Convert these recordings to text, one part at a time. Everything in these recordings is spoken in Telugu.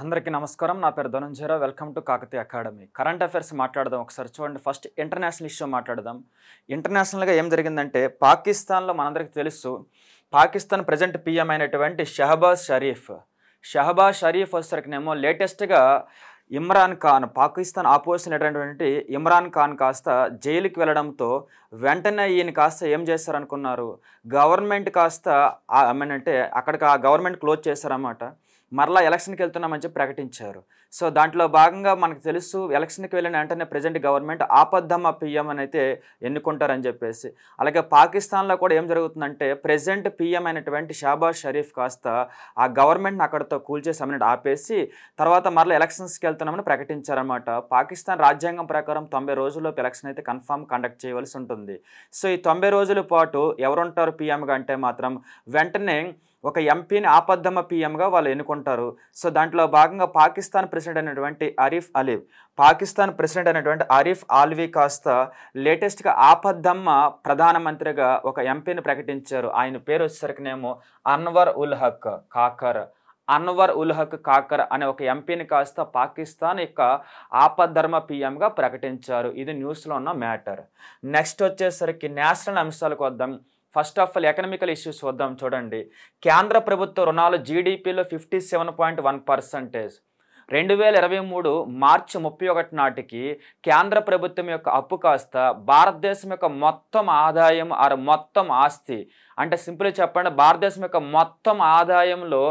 అందరికీ నమస్కారం నా పేరు Dhananjayarao welcome to Kakatiya Academy current affairs మాట్లాడదాం ఒకసారి చూడండి ఫస్ట్ ఇంటర్నేషనల్ ఇష్యూ మాట్లాడదాం ఇంటర్నేషనల్గా ఏం జరిగిందంటే పాకిస్తాన్లో మనందరికీ తెలుసు పాకిస్తాన్ ప్రజెంట్ పీఎం అయినటువంటి షహబాజ్ షరీఫ్ షహబాజ్ షరీఫ్ వచ్చేసరికినేమో లేటెస్ట్గా ఇమ్రాన్ ఖాన్ పాకిస్తాన్ ఆపోజిషన్ అయినటువంటి ఇమ్రాన్ ఖాన్ కాస్త జైలుకి వెళ్ళడంతో వెంటనే ఈయన కాస్త ఏం చేశారనుకున్నారు గవర్నమెంట్ కాస్త ఐ మీన్ అంటే అక్కడికి ఆ గవర్నమెంట్ క్లోజ్ చేస్తారన్నమాట మరలా ఎలక్షన్కి వెళ్తున్నామని చెప్పి ప్రకటించారు సో దాంట్లో భాగంగా మనకు తెలుసు ఎలక్షన్కి వెళ్ళిన వెంటనే ప్రజెంట్ గవర్నమెంట్ ఆపద్దమ్మ పిఎం అని అయితే ఎన్నుకుంటారని చెప్పేసి అలాగే పాకిస్తాన్లో కూడా ఏం జరుగుతుందంటే ప్రజెంట్ పిఎం అయినటువంటి షాబాజ్ షరీఫ్ కాస్త ఆ గవర్నమెంట్ని అక్కడతో కూల్చేసామని ఆపేసి తర్వాత మరలా ఎలక్షన్స్కి వెళ్తున్నామని ప్రకటించారనమాట పాకిస్తాన్ రాజ్యాంగం ప్రకారం తొంభై రోజుల్లోపు ఎలక్షన్ అయితే కన్ఫామ్ కండక్ట్ చేయవలసి ఉంటుంది సో ఈ తొంభై రోజుల పాటు ఎవరుంటారు పిఎంగా అంటే మాత్రం వెంటనే ఒక ఎంపీని ఆపద్దమ్మ పీఎంగా వాళ్ళు ఎన్నుకుంటారు సో దాంట్లో భాగంగా పాకిస్తాన్ ప్రెసిడెంట్ అయినటువంటి అరీఫ్ అలీవ్ పాకిస్తాన్ ప్రెసిడెంట్ అయినటువంటి అరీఫ్ ఆల్వీ కాస్త లేటెస్ట్గా ఆపద్దమ్మ ప్రధానమంత్రిగా ఒక ఎంపీని ప్రకటించారు ఆయన పేరు వచ్చేసరికినేమో అన్వర్ ఉల్ హక్ కాకర్ అన్వర్ ఉల్ హక్ కాకర్ అనే ఒక ఎంపీని కాస్త పాకిస్తాన్ యొక్క ఆపద్ధర్మ పీఎంగా ప్రకటించారు ఇది న్యూస్లో ఉన్న మ్యాటర్ నెక్స్ట్ వచ్చేసరికి నేషనల్ అంశాలకు వద్దాం first of all economical issues వద్దాం చూడండి కేంద్ర ప్రభుత్వ రుణాలు జీడిపిలో fifty seven point one percentage రెండు వేల ఇరవై మూడు మార్చి ముప్పై ఒకటి నాటికి కేంద్ర ప్రభుత్వం యొక్క అప్పు కాస్త భారతదేశం యొక్క మొత్తం ఆదాయం ఆర్ మొత్తం ఆస్తి అంటే సింపుల్గా చెప్పండి భారతదేశం యొక్క మొత్తం ఆదాయంలో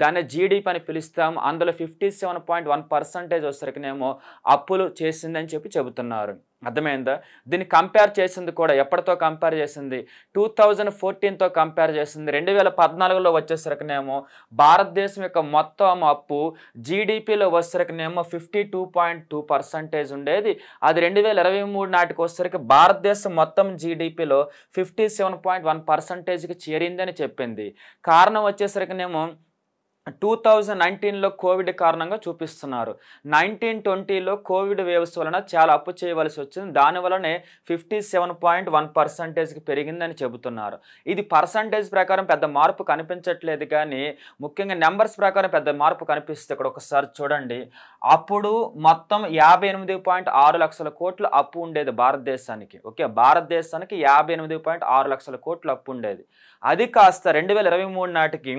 దాని జీడిపి అని పిలుస్తాం అందులో fifty seven point one percentage వచ్చేసరికినేమో అప్పులు చేసిందని చెప్పి చెబుతున్నారు అర్థమైందా దీన్ని కంపేర్ చేసింది కూడా ఎప్పటితో కంపేర్ చేసింది టూ థౌజండ్ ఫోర్టీన్తో కంపేర్ చేసింది రెండు వేల పద్నాలుగులో వచ్చేసరికనేమో భారతదేశం యొక్క మొత్తం అప్పు జీడిపిలో వచ్చేసరికనేమో ఫిఫ్టీ టూ పాయింట్ టూ ఉండేది అది రెండు వేల ఇరవై మూడు నాటికి వచ్చేసరికి భారతదేశం మొత్తం జీడిపిలో ఫిఫ్టీ సెవెన్ పాయింట్ వన్ పర్సంటేజ్కి చేరిందని చెప్పింది కారణం వచ్చేసరికినేమో టూ థౌజండ్ నైన్టీన్లో కోవిడ్ కారణంగా చూపిస్తున్నారు నైన్టీన్ ట్వంటీలో కోవిడ్ వేవ్స్ వలన చాలా అప్పు చేయవలసి వచ్చింది దానివల్లనే ఫిఫ్టీ సెవెన్ పాయింట్ వన్ పర్సంటేజ్కి పెరిగిందని చెబుతున్నారు ఇది పర్సంటేజ్ ప్రకారం పెద్ద మార్పు కనిపించట్లేదు కానీ ముఖ్యంగా నెంబర్స్ ప్రకారం పెద్ద మార్పు కనిపిస్తుంది ఇక్కడ ఒకసారి చూడండి అప్పుడు మొత్తం యాభై ఎనిమిది పాయింట్ ఆరు లక్షల కోట్లు అప్పు ఉండేది భారతదేశానికి ఓకే భారతదేశానికి యాభై ఎనిమిది పాయింట్ ఆరు లక్షల కోట్లు అప్పు ఉండేది అది కాస్త రెండు వేల ఇరవై మూడు నాటికి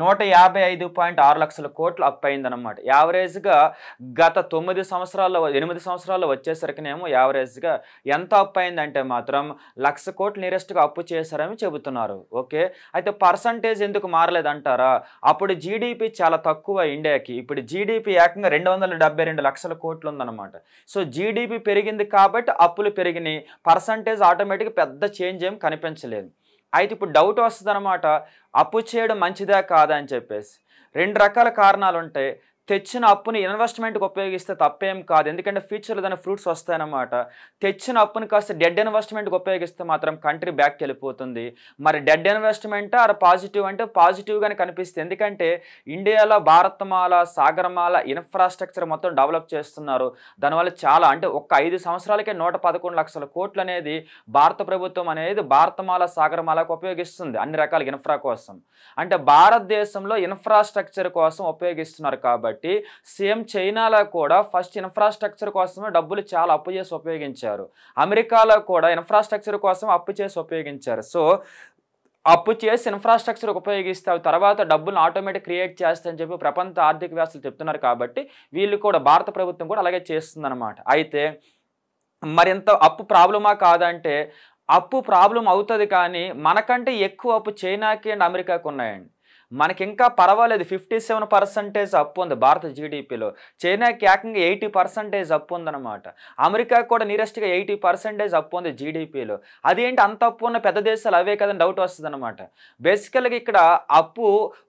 నూట యాభై ఐదు పాయింట్ ఆరు లక్షల కోట్లు అప్పయిందనమాట యావరేజ్గా గత తొమ్మిది సంవత్సరాల్లో ఎనిమిది సంవత్సరాల్లో వచ్చేసరికినేమో యావరేజ్గా ఎంత అయిందంటే మాత్రం లక్ష కోట్లు నీరెస్ట్గా అప్పు చేశారని చెబుతున్నారు ఓకే అయితే పర్సంటేజ్ ఎందుకు మారలేదంటారా అప్పుడు జీడిపి చాలా తక్కువ ఇండియాకి ఇప్పుడు జీడిపి ఏకంగా రెండు వందల రెండు లక్షల కోట్లు ఉందన్నమాట సో జీడిపి పెరిగింది కాబట్టి అప్పులు పెరిగినాయి పర్సంటేజ్ ఆటోమేటిక్ పెద్ద చేంజ్ ఏం కనిపించలేదు అయితే ఇప్పుడు డౌట్ వస్తుంది అప్పు చేయడం మంచిదే కాదా అని చెప్పేసి రెండు రకాల కారణాలు ఉంటాయి తెచ్చిన అప్పుని ఇన్వెస్ట్మెంట్కి ఉపయోగిస్తే తప్పేం కాదు ఎందుకంటే ఫ్యూచర్లో దాని ఫ్రూట్స్ వస్తాయన్నమాట తెచ్చిన అప్పుని కాస్త డెడ్ ఇన్వెస్ట్మెంట్కి ఉపయోగిస్తే మాత్రం కంట్రీ బ్యాక్ వెళ్ళిపోతుంది మరి డెడ్ ఇన్వెస్ట్మెంట్ ఆర్ పాజిటివ్ అంటే పాజిటివ్గానే కనిపిస్తుంది ఎందుకంటే ఇండియాలో భారతమాల సాగరమాల ఇన్ఫ్రాస్ట్రక్చర్ మొత్తం డెవలప్ చేస్తున్నారు దానివల్ల చాలా అంటే ఒక ఐదు సంవత్సరాలకే నూట పదకొండు లక్షల కోట్లు అనేది భారత ప్రభుత్వం అనేది భారతమాల సాగరమాలకు ఉపయోగిస్తుంది అన్ని రకాల ఇన్ఫ్రా కోసం అంటే భారతదేశంలో ఇన్ఫ్రాస్ట్రక్చర్ కోసం ఉపయోగిస్తున్నారు కాబట్టి కాబట్టి సేమ్ చైనాలో కూడా ఫస్ట్ ఇన్ఫ్రాస్ట్రక్చర్ కోసమే డబ్బులు చాలా అప్పు చేసి ఉపయోగించారు అమెరికాలో కూడా ఇన్ఫ్రాస్ట్రక్చర్ కోసం అప్పు చేసి ఉపయోగించారు సో అప్పు చేసి ఇన్ఫ్రాస్ట్రక్చర్ ఉపయోగిస్తావు తర్వాత డబ్బులు ఆటోమేటిక్ క్రియేట్ చేస్తాయని చెప్పి ప్రపంచ ఆర్థిక వ్యవస్థలు చెప్తున్నారు కాబట్టి వీళ్ళు కూడా భారత ప్రభుత్వం కూడా అలాగే చేస్తుందన్నమాట అయితే మరింత అప్పు ప్రాబ్లమా కాదంటే అప్పు ప్రాబ్లం అవుతుంది కానీ మనకంటే ఎక్కువ అప్పు చైనాకి అండ్ అమెరికాకు ఉన్నాయండి మనకి ఇంకా పర్వాలేదు ఫిఫ్టీ సెవెన్ పర్సెంటేజ్ అప్పు ఉంది భారత జీడిపిలో చైనాకి ఏకంగా ఎయిటీ పర్సెంటేజ్ అప్పు ఉందన్నమాట అమెరికా కూడా నీరెస్ట్గా ఎయిటీ పర్సెంటేజ్ అప్పు ఉంది జీడిపిలో అదేంటి అంత అప్పు ఉన్న పెద్ద దేశాలు అవే కదని డౌట్ వస్తుంది అనమాట బేసికల్గా ఇక్కడ అప్పు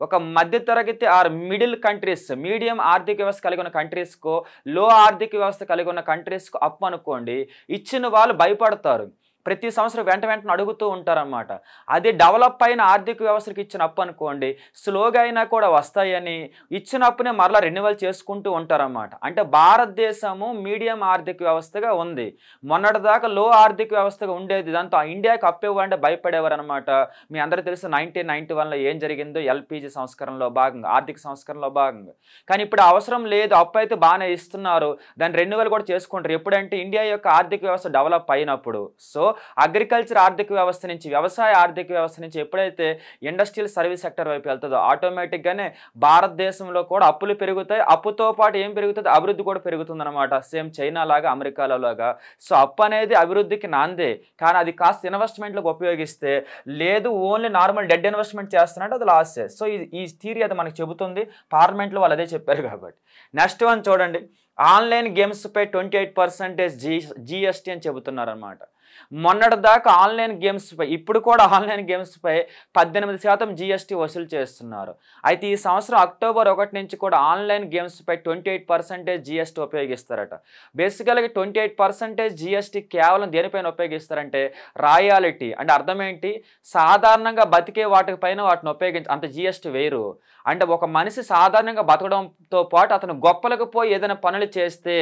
ఒక మధ్యతరగతి ఆర్ మిడిల్ కంట్రీస్ మీడియం ఆర్థిక వ్యవస్థ కలిగి ఉన్న కంట్రీస్కు లో ఆర్థిక వ్యవస్థ కలిగి ఉన్న కంట్రీస్కు అప్పు అనుకోండి ఇచ్చిన వాళ్ళు భయపడతారు ప్రతి సంవత్సరం వెంట వెంటనే అడుగుతూ ఉంటారనమాట అది డెవలప్ అయిన ఆర్థిక వ్యవస్థకి ఇచ్చిన అప్పు అనుకోండి స్లోగా అయినా కూడా వస్తాయని ఇచ్చిన అప్పునే మరలా రెన్యువల్ చేసుకుంటూ ఉంటారన్నమాట అంటే భారతదేశము మీడియం ఆర్థిక వ్యవస్థగా ఉంది మొన్నటిదాకా లో ఆర్థిక వ్యవస్థగా ఉండేది దాంతో ఇండియాకి అప్పు ఇవ్వాలంటే భయపడేవారు అనమాట మీ అందరూ తెలుసు నైన్టీన్ నైన్టీ వన్లో ఏం జరిగిందో ఎల్పిజి సంస్కరణలో భాగంగా ఆర్థిక సంస్కరణలో భాగంగా కానీ ఇప్పుడు అవసరం లేదు అప్పు అయితే బాగానే ఇస్తున్నారు దాన్ని రెన్యువల్ కూడా చేసుకుంటారు ఎప్పుడంటే ఇండియా యొక్క ఆర్థిక వ్యవస్థ డెవలప్ అయినప్పుడు సో అగ్రికల్చర్ ఆర్థిక వ్యవస్థ నుంచి వ్యవసాయ ఆర్థిక వ్యవస్థ నుంచి ఎప్పుడైతే ఇండస్ట్రియల్ సర్వీస్ సెక్టర్ వైపు వెళ్తుందో ఆటోమేటిక్గానే భారతదేశంలో కూడా అప్పులు పెరుగుతాయి అప్పుతో పాటు ఏం పెరుగుతుంది అభివృద్ధి కూడా అనమాట సేమ్ చైనా లాగా లాగా సో అప్పు అనేది అభివృద్ధికి నాందే కానీ అది కాస్త ఇన్వెస్ట్మెంట్లకు ఉపయోగిస్తే లేదు ఓన్లీ నార్మల్ డెడ్ ఇన్వెస్ట్మెంట్ చేస్తున్నట్టు అది లాస్ సో ఈ థీరీ అది మనకు చెబుతుంది పార్లమెంట్లో వాళ్ళు అదే చెప్పారు కాబట్టి నెక్స్ట్ వన్ చూడండి ఆన్లైన్ గేమ్స్పై twenty eight percentage G GST అని చెబుతున్నారనమాట మొన్నటి దాకా ఆన్లైన్ గేమ్స్పై ఇప్పుడు కూడా ఆన్లైన్ గేమ్స్పై పద్దెనిమిది శాతం జీఎస్టీ వసూలు చేస్తున్నారు అయితే ఈ సంవత్సరం అక్టోబర్ ఒకటి నుంచి కూడా ఆన్లైన్ గేమ్స్పై ట్వంటీ ఎయిట్ పర్సెంటేజ్ జీఎస్టీ ఉపయోగిస్తారట బేసికల్గా ట్వంటీ ఎయిట్ పర్సెంటేజ్ జీఎస్టీ కేవలం దేనిపైన ఉపయోగిస్తారంటే రాయాలిటీ అంటే అర్థం ఏంటి సాధారణంగా బతికే వాటిపైన వాటిని ఉపయోగించి అంత జీఎస్టీ వేరు అంటే ఒక మనిషి సాధారణంగా బతకడంతో పాటు అతను గొప్పలకు పోయి ఏదైనా పనులు చేస్తే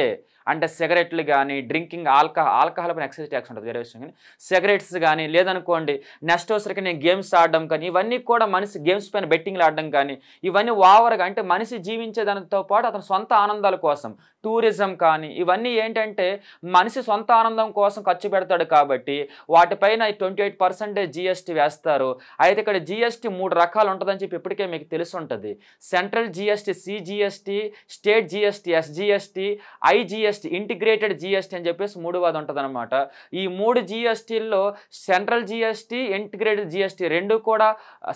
అంటే సిగరెట్లు కానీ డ్రింకింగ్ ఆల్కహా ఆల్కహాల్ పైన ఎక్సైజ్ ట్యాక్స్ ఉంటుంది వేరే విషయం కానీ సిగరెట్స్ కానీ లేదనుకోండి నెక్స్ట్ వచ్చరికి నేను గేమ్స్ ఆడడం కానీ ఇవన్నీ కూడా మనిషి గేమ్స్ పైన బెట్టింగ్లు ఆడడం కానీ ఇవన్నీ ఓవర్గా అంటే మనిషి జీవించే దానితో పాటు అతని సొంత ఆనందాల కోసం టూరిజం కానీ ఇవన్నీ ఏంటంటే మనిషి సొంత ఆనందం కోసం ఖర్చు పెడతాడు కాబట్టి వాటిపైన ట్వంటీ ఎయిట్ పర్సెంటేజ్ జీఎస్టీ వేస్తారు అయితే ఇక్కడ జీఎస్టీ మూడు రకాలు ఉంటుందని చెప్పి ఇప్పటికే మీకు తెలుసు ఉంటుంది ఉంటుంది central GST CGST state GST SGST IGST integrated GST అని చెప్పేసి వాది ఉంటుంది ఈ మూడు జిఎస్టీల్లో సెంట్రల్ జిఎస్టీ ఇంటిగ్రేటెడ్ జిఎస్టీ రెండు కూడా